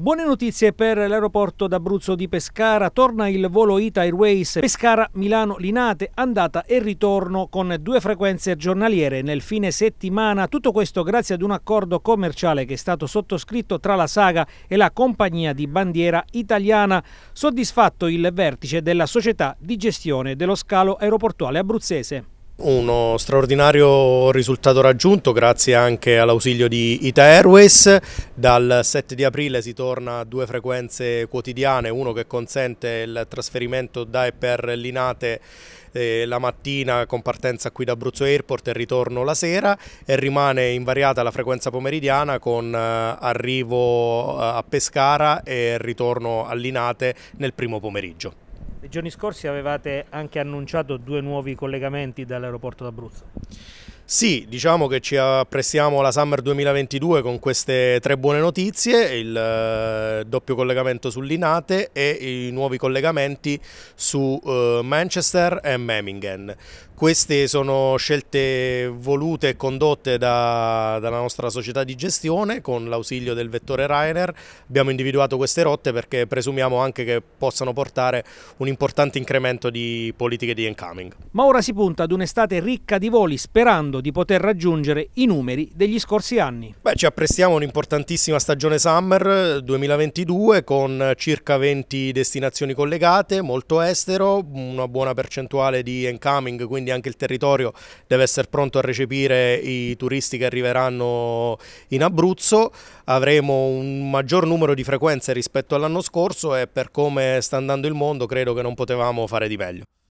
Buone notizie per l'aeroporto d'Abruzzo di Pescara. Torna il volo Ita Airways Pescara-Milano-Linate, andata e ritorno con due frequenze giornaliere nel fine settimana. Tutto questo grazie ad un accordo commerciale che è stato sottoscritto tra la Saga e la compagnia di bandiera italiana. Soddisfatto il vertice della società di gestione dello scalo aeroportuale abruzzese. Uno straordinario risultato raggiunto grazie anche all'ausilio di Ita Airways. Dal 7 di aprile si torna a due frequenze quotidiane, uno che consente il trasferimento da e per Linate eh, la mattina con partenza qui da Abruzzo Airport e ritorno la sera e rimane invariata la frequenza pomeridiana con eh, arrivo eh, a Pescara e ritorno a Linate nel primo pomeriggio. I giorni scorsi avevate anche annunciato due nuovi collegamenti dall'aeroporto d'Abruzzo. Sì, diciamo che ci apprestiamo alla Summer 2022 con queste tre buone notizie, il eh, doppio collegamento sull'Inate e i nuovi collegamenti su eh, Manchester e Memmingen. Queste sono scelte volute e condotte da, dalla nostra società di gestione con l'ausilio del vettore Rainer. Abbiamo individuato queste rotte perché presumiamo anche che possano portare un importante incremento di politiche di incoming. Ma ora si punta ad un'estate ricca di voli sperando di poter raggiungere i numeri degli scorsi anni. Beh, ci apprestiamo un'importantissima stagione summer 2022 con circa 20 destinazioni collegate, molto estero, una buona percentuale di incoming, quindi quindi anche il territorio deve essere pronto a recepire i turisti che arriveranno in Abruzzo. Avremo un maggior numero di frequenze rispetto all'anno scorso e per come sta andando il mondo credo che non potevamo fare di meglio.